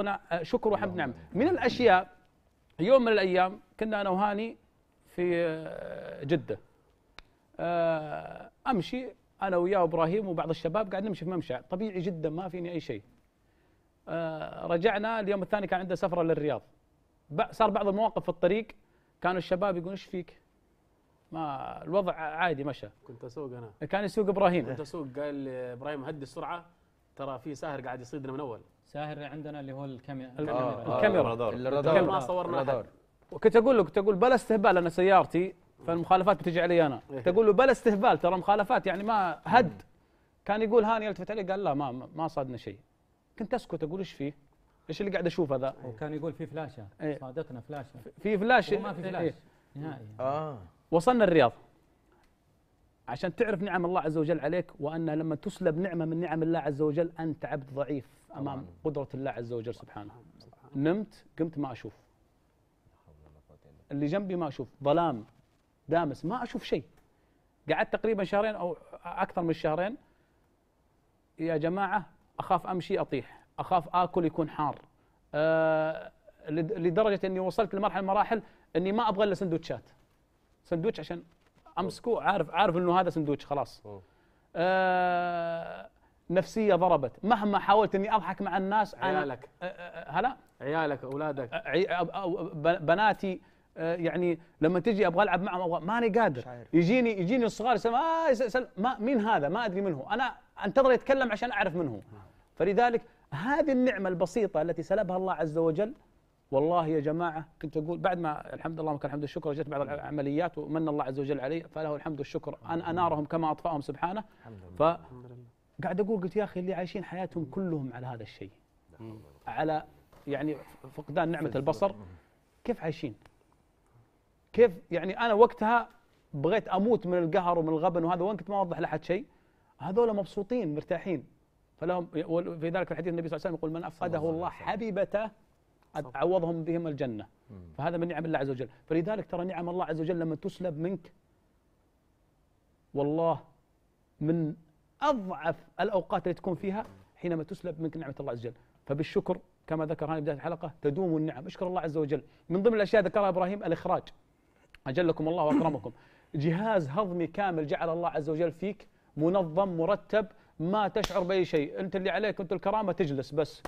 آه، شكر وحمد نعم من الاشياء يوم من الايام كنا انا وهاني في آه، جده آه، امشي انا وياه وابراهيم وبعض الشباب قاعد نمشي في ممشى طبيعي جدا ما فيني اي شيء رجعنا اليوم الثاني كان عنده سفره للرياض صار بعض المواقف في الطريق كانوا الشباب يقولون ايش فيك؟ ما الوضع عادي مشى كنت اسوق انا كان يسوق ابراهيم كنت اسوق قال ابراهيم هدي السرعه ترى في ساهر قاعد يصيدنا من اول ساهر عندنا اللي هو آه، آه، آه، الكاميرا الكاميرا آه الرادار ما صورنا وكنت اقول له كنت اقول بلا استهبال انا سيارتي فالمخالفات بتجي علي انا كنت إيه. اقول له بلا استهبال ترى مخالفات يعني ما هد كان يقول هاني التفت علي قال لا ما ما صادنا شيء كنت اسكت اقول ايش فيه؟ ايش اللي قاعد اشوفه ذا؟ وكان يقول في فلاشه إيه. صادقنا فلاشه في فلاشه وما في فلاش إيه. نهائي اه وصلنا الرياض عشان تعرف نعم الله عز وجل عليك وأن لما تسلب نعمة من نعم الله عز وجل أنت عبد ضعيف أمام قدرة الله عز وجل سبحانه نمت قمت ما أشوف اللي جنبي ما أشوف ظلام دامس ما أشوف شيء قعدت تقريبا شهرين أو أكثر من شهرين يا جماعة أخاف أمشي أطيح أخاف آكل يكون حار أه لدرجة أني وصلت لمرحلة مراحل أني ما أبغى إلا سندوتشات سندوتش عشان امسكه عارف عارف انه هذا سندوتش خلاص آه، نفسيه ضربت مهما حاولت اني اضحك مع الناس عيالك هلا عيالك اولادك بناتي آه، يعني لما تجي ابغى العب معهم ابغى ماني قادر يجيني يجيني الصغار يسلم آه يسأل ما مين هذا ما ادري منه انا انتظر يتكلم عشان اعرف منه فلذلك هذه النعمه البسيطه التي سلبها الله عز وجل والله يا جماعه كنت اقول بعد ما الحمد لله وكان الحمد والشكر جت بعض العمليات ومن الله عز وجل علي فله الحمد والشكر ان انارهم كما اطفاهم سبحانه ف قاعد اقول قلت يا اخي اللي عايشين حياتهم كلهم على هذا الشيء على يعني فقدان نعمه البصر كيف عايشين؟ كيف يعني انا وقتها بغيت اموت من القهر ومن الغبن وهذا وين كنت ما اوضح لاحد شيء هذول مبسوطين مرتاحين فلهم في ذلك الحديث النبي صلى الله عليه وسلم يقول من افقده الله حبيبته عوضهم بهم الجنة فهذا من نعم الله عز وجل فلذلك ترى نعم الله عز وجل لما تسلب منك والله من أضعف الأوقات التي تكون فيها حينما تسلب منك نعمة الله عز وجل فبالشكر كما ذكر هنا بداية الحلقة تدوم النعم اشكر الله عز وجل من ضمن الأشياء ذكرها إبراهيم الإخراج أجلكم الله وأكرمكم جهاز هضمي كامل جعل الله عز وجل فيك منظم مرتب ما تشعر بأي شيء أنت اللي عليك أنت الكرامة تجلس بس